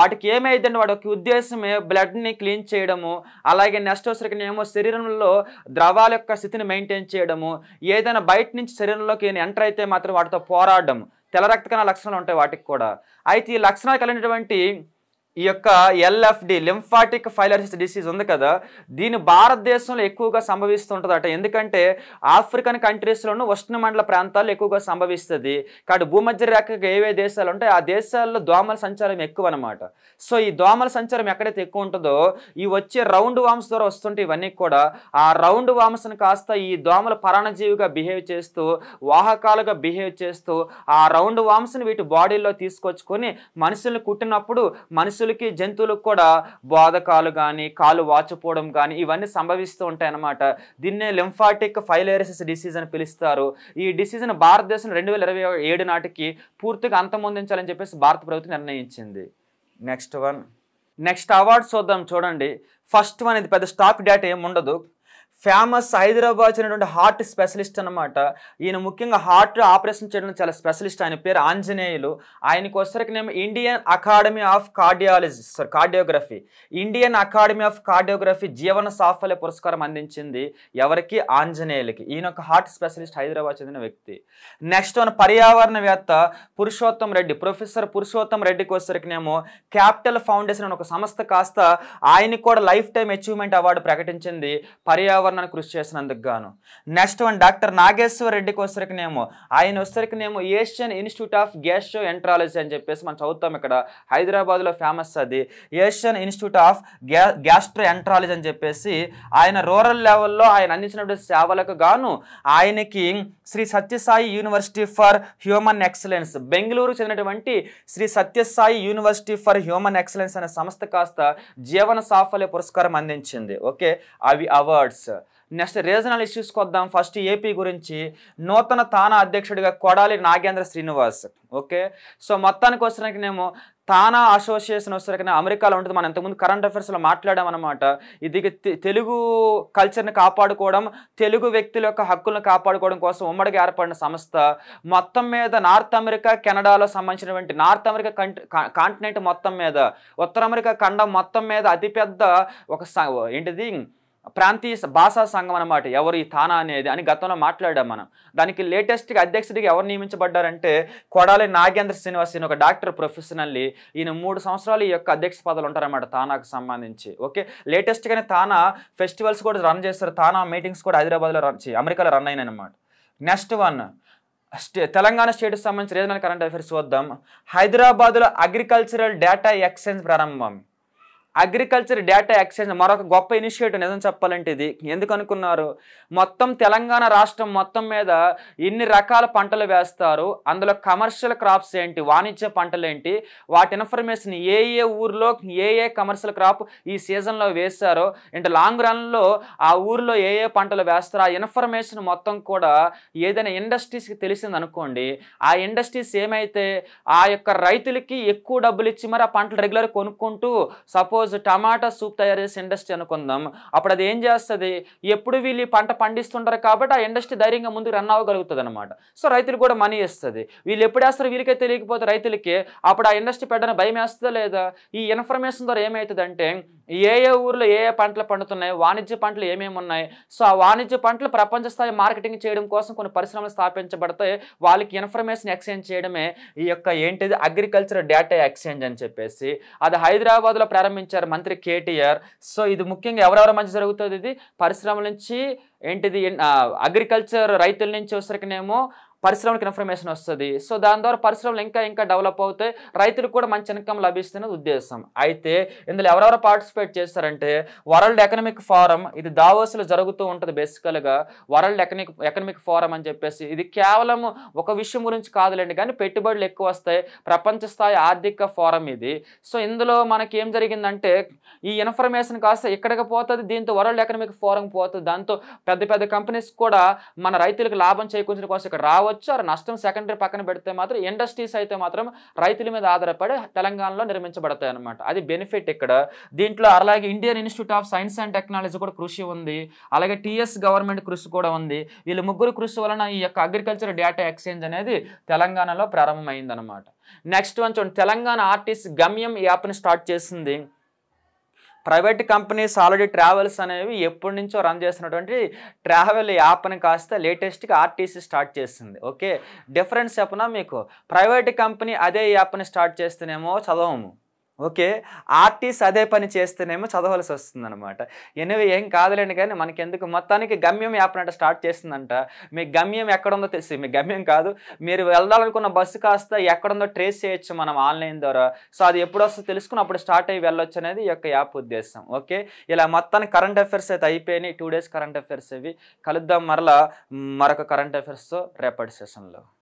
వాటికి ఏమైందంటే ఒక ఉద్దేశమే బ్లడ్ని క్లీన్ చేయడము అలాగే నెక్స్ట్ వచ్చరికి ఏమో శరీరంలో ద్రవాల యొక్క స్థితిని మెయింటైన్ చేయడము ఏదైనా బయట నుంచి శరీరంలోకి ఎంటర్ అయితే మాత్రం వాటితో పోరాడడం తెల్ల రక్త కణ లక్షణాలు ఉంటాయి వాటికి కూడా అయితే ఈ లక్షణాలు కలిగినటువంటి ఈ యొక్క ఎల్ఎఫ్డి లింఫాటిక్ ఫైలర్సిస్ డిసీజ్ ఉంది కదా దీని భారతదేశంలో ఎక్కువగా సంభవిస్తుంటుందట ఎందుకంటే ఆఫ్రికన్ కంట్రీస్లోనూ ఉష్ణమండల ప్రాంతాల్లో ఎక్కువగా సంభవిస్తుంది కాబట్టి భూమధ్య రేఖకు ఏవే దేశాలు ఉంటాయి ఆ దేశాల్లో దోమల సంచారం ఎక్కువ అనమాట సో ఈ దోమల సంచారం ఎక్కడైతే ఎక్కువ ఉంటుందో ఈ వచ్చే రౌండ్ వామ్స్ ద్వారా వస్తుంటే ఇవన్నీ కూడా ఆ రౌండ్ వామ్స్ని కాస్త ఈ దోమల పరాణజీవిగా బిహేవ్ చేస్తూ వాహకాలుగా బిహేవ్ చేస్తూ ఆ రౌండ్ వామ్స్ని వీటి బాడీలో తీసుకొచ్చుకొని మనుషుల్ని కుట్టినప్పుడు మనుషులు మనుషులకి జంతువులకు కూడా బాధకాలు కానీ కాలు వాచిపోవడం కానీ ఇవన్నీ సంభవిస్తూ ఉంటాయన్నమాట దీన్నే లింఫాటిక్ ఫైలైరసిస్ డిసీజ్ అని పిలుస్తారు ఈ డిసీజ్ను భారతదేశం రెండు వేల ఇరవై ఏడు నాటికి పూర్తిగా అంతమొందించాలని చెప్పేసి భారత ప్రభుత్వం నిర్ణయించింది నెక్స్ట్ వన్ నెక్స్ట్ అవార్డ్స్ చూద్దాం చూడండి ఫస్ట్ వన్ ఇది పెద్ద స్టాక్ డేటా ఏమి ఉండదు ఫేమస్ హైదరాబాద్ అనేటువంటి హార్ట్ స్పెషలిస్ట్ అనమాట ఈయన ముఖ్యంగా హార్ట్ ఆపరేషన్ చేయడం చాలా స్పెషలిస్ట్ ఆయన పేరు ఆంజనేయులు ఆయనకు వచ్చరికి నేను Indian Academy of Cardiology sir cardiography Indian Academy of Cardiography జీవన సాఫల్య పురస్కారం అందించింది ఎవరికి ఆంజనేయులకి ఈయన ఒక హార్ట్ స్పెషలిస్ట్ హైదరాబాద్ చెందిన వ్యక్తి నెక్స్ట్ మన పర్యావరణవేత్త పురుషోత్తం రెడ్డి ప్రొఫెసర్ పురుషోత్తం రెడ్డికి వచ్చేసరికినేమో క్యాపిటల్ ఫౌండేషన్ అనే ఒక సంస్థ కాస్త ఆయనకు కూడా లైఫ్ టైం అచీవ్మెంట్ అవార్డు ప్రకటించింది పర్యావరణ వాతావరణాన్ని కృషి చేసినందుకు గాను నెక్స్ట్ వన్ డాక్టర్ నాగేశ్వర రెడ్డికి వచ్చరికనేమో ఆయన వచ్చరికనేమో Asian institute of gastroenterology అని చెప్పేసి మనం చదువుతాం ఇక్కడ హైదరాబాద్లో ఫేమస్ అది ఏషియన్ ఇన్స్టిట్యూట్ ఆఫ్ గ్యా గ్యాస్ట్రో ఎంట్రాలజీ అని చెప్పేసి ఆయన రూరల్ లెవెల్లో ఆయన అందించినటువంటి సేవలకు గాను ఆయనకి Shri Sathya Sai university for human excellence Bengaluru చెందినటువంటి Shri Sathya Sai university for human excellence అనే సంస్థ కాస్త జీవన సాఫల్య పురస్కారం అందించింది ఓకే అవి అవార్డ్స్ నెక్స్ట్ రీజనల్ ఇష్యూస్కి వద్దాం ఫస్ట్ ఏపీ గురించి నూతన తానా అధ్యక్షుడిగా కొడాలి నాగేంద్ర శ్రీనివాస్ ఓకే సో మొత్తానికి నేను తానా అసోసియేషన్ వచ్చేసరికి అమెరికాలో ఉంటుంది మనం ఇంతకుముందు కరెంట్ అఫైర్స్లో మాట్లాడామన్నమాట ఇది తెలుగు కల్చర్ని కాపాడుకోవడం తెలుగు వ్యక్తుల యొక్క హక్కులను కాపాడుకోవడం కోసం ఉమ్మడిగా ఏర్పడిన సంస్థ మొత్తం మీద నార్త్ అమెరికా కెనడాలో సంబంధించినటువంటి నార్త్ అమెరికా కాంటినెంట్ మొత్తం మీద ఉత్తర అమెరికా ఖండం మొత్తం మీద అతిపెద్ద ఒక ఏంటిది ప్రాంతీయ భాషా సంఘం అనమాట ఎవరు ఈ తానా అనేది అని గతంలో మాట్లాడాం మనం దానికి లేటెస్ట్గా అధ్యక్షుడిగా ఎవరు నియమించబడ్డారంటే కొడాలి నాగేంద్ర శ్రీనివాస్ ఈయన ఒక డాక్టర్ ప్రొఫెషనల్లీ ఈయన మూడు సంవత్సరాలు ఈ యొక్క అధ్యక్ష పదవులు ఉంటారన్నమాట తానాకు సంబంధించి ఓకే లేటెస్ట్గానే తానా ఫెస్టివల్స్ కూడా రన్ చేస్తారు తానా మీటింగ్స్ కూడా హైదరాబాద్లో రన్ అమెరికాలో రన్ అయినాయన్నమాట నెక్స్ట్ వన్ స్టే తెలంగాణ స్టేట్కి సంబంధించి రీజనల్ కరెంట్ అఫైర్స్ చూద్దాం హైదరాబాద్లో అగ్రికల్చరల్ డేటా ఎక్స్చేంజ్ ప్రారంభం అగ్రికల్చర్ డేటా ఎక్స్చేంజ్ మరొక గొప్ప ఇనిషియేటివ్ నిజం చెప్పాలంటే ఇది ఎందుకు అనుకున్నారు మొత్తం తెలంగాణ రాష్ట్రం మొత్తం మీద ఇన్ని రకాల పంటలు వేస్తారు అందులో కమర్షియల్ క్రాప్స్ ఏంటి వాణిజ్య పంటలు ఏంటి వాటి ఇన్ఫర్మేషన్ ఏ ఏ ఊర్లో ఏ ఏ కమర్షియల్ క్రాప్ ఈ సీజన్లో వేస్తారో అంటే లాంగ్ రన్లో ఆ ఊర్లో ఏ ఏ పంటలు వేస్తారో ఆ ఇన్ఫర్మేషన్ మొత్తం కూడా ఏదైనా ఇండస్ట్రీస్కి తెలిసింది అనుకోండి ఆ ఇండస్ట్రీస్ ఏమైతే ఆ యొక్క రైతులకి ఎక్కువ డబ్బులు ఇచ్చి మరి ఆ పంటలు రెగ్యులర్ కొనుక్కుంటూ సపోజ్ సపోజ్ టమాటా సూప్ తయారు చేసే ఇండస్ట్రీ అనుకుందాం అప్పుడు అది ఏం చేస్తుంది ఎప్పుడు వీళ్ళు పంట పండిస్తుంటారు కాబట్టి ఆ ఇండస్ట్రీ ధైర్యంగా ముందుకు రన్ అవ్వగలుగుతుంది అనమాట సో రైతులు కూడా మనీ ఇస్తుంది వీళ్ళు ఎప్పుడు వేస్తారు వీరికే తెలియకపోతే రైతులకి అప్పుడు ఆ ఇండస్ట్రీ పెట్టడం భయం వేస్తుందా లేదా ఈ ఇన్ఫర్మేషన్ ద్వారా ఏమవుతుందంటే ఏ ఏ ఊర్లో ఏ ఏ పంటలు పండుతున్నాయి వాణిజ్య పంటలు ఏమేమి ఉన్నాయి సో ఆ వాణిజ్య పంటలు ప్రపంచ స్థాయి మార్కెటింగ్ చేయడం కోసం కొన్ని పరిశ్రమలు స్థాపించబడతాయి వాళ్ళకి ఇన్ఫర్మేషన్ ఎక్స్చేంజ్ చేయడమే ఈ యొక్క ఏంటిది అగ్రికల్చర్ డేటా ఎక్స్చేంజ్ అని చెప్పేసి అది హైదరాబాద్లో ప్రారంభించి ప్రకటించారు మంత్రి కేటీఆర్ సో ఇది ముఖ్యంగా ఎవరెవరు మంచి జరుగుతుంది ఇది పరిశ్రమల నుంచి ఏంటిది అగ్రికల్చర్ రైతుల నుంచి వచ్చరికనేమో పరిశ్రమలకు ఇన్ఫర్మేషన్ వస్తుంది సో దాని ద్వారా పరిశ్రమలు ఇంకా ఇంకా డెవలప్ అవుతాయి రైతులకు కూడా మంచి ఇన్కమ్ లభిస్తున్నది ఉద్దేశం అయితే ఇందులో ఎవరెవరు పార్టిసిపేట్ చేస్తారంటే వరల్డ్ ఎకనమిక్ ఫారం ఇది దావోస్లో జరుగుతూ ఉంటుంది బేసికల్గా వరల్డ్ ఎకనిక్ ఎకనమిక్ ఫారం అని చెప్పేసి ఇది కేవలం ఒక విషయం గురించి కాదులేండి కానీ పెట్టుబడులు ఎక్కువ వస్తాయి ప్రపంచ స్థాయి ఆర్థిక ఫారం ఇది సో ఇందులో మనకి ఏం జరిగిందంటే ఈ ఇన్ఫర్మేషన్ కాస్త ఎక్కడికి పోతుంది దీంతో వరల్డ్ ఎకనమిక్ ఫోరం పోతుంది దాంతో పెద్ద పెద్ద కంపెనీస్ కూడా మన రైతులకు లాభం చేకూర్చిన కోసం ఇక్కడ రావచ్చు వచ్చి ఆ నష్టం సెకండరీ పక్కన పెడితే మాత్రం ఇండస్ట్రీస్ అయితే మాత్రం రైతుల మీద ఆధారపడి తెలంగాణలో నిర్మించబడతాయి అనమాట అది బెనిఫిట్ ఇక్కడ దీంట్లో అలాగే Indian institute of science and technology కూడా కృషి ఉంది అలాగే టీఎస్ గవర్నమెంట్ కృషి కూడా ఉంది వీళ్ళు ముగ్గురు కృషి వలన ఈ యొక్క అగ్రికల్చర్ డేటా ఎక్స్చేంజ్ అనేది తెలంగాణలో ప్రారంభమైంది అనమాట నెక్స్ట్ వన్ చూడండి తెలంగాణ ఆర్టిస్ట్ గమ్యం యాప్ని స్టార్ట్ చేసింది ప్రైవేట్ కంపెనీస్ ఆల్రెడీ ట్రావెల్స్ అనేవి ఎప్పటి నుంచో రన్ చేస్తున్నటువంటి ట్రావెల్ యాప్ని కాస్త లేటెస్ట్గా ఆర్టీసీ స్టార్ట్ చేసింది ఓకే డిఫరెన్స్ చెప్పనా మీకు ప్రైవేట్ కంపెనీ అదే యాప్ని స్టార్ట్ చేస్తేనేమో చదవము ఓకే ఆర్టిస్ట్ అదే పని చేస్తేనేమో చదవలసి వస్తుంది అనమాట ఎనివే ఏం కాదులేండి కానీ మనకి ఎందుకు మొత్తానికి గమ్యం యాప్ అంటే స్టార్ట్ చేసిందంట మీ గమ్యం ఎక్కడుందో తెలిసి మీ గమ్యం కాదు మీరు వెళ్దాలనుకున్న బస్సు కాస్త ఎక్కడుందో ట్రేస్ చేయొచ్చు మనం ఆన్లైన్ ద్వారా సో అది ఎప్పుడు వస్తుందో తెలుసుకుని అప్పుడు స్టార్ట్ అయ్యి వెళ్ళొచ్చు అనేది ఈ యొక్క యాప్ ఉద్దేశం ఓకే ఇలా మొత్తానికి కరెంట్ అఫైర్స్ అయితే అయిపోయినాయి టూ డేస్ కరెంట్ అఫైర్స్ ఇవి కలుద్దాం మరలా మరొక కరెంట్ అఫైర్స్తో రేపటి సెషన్లో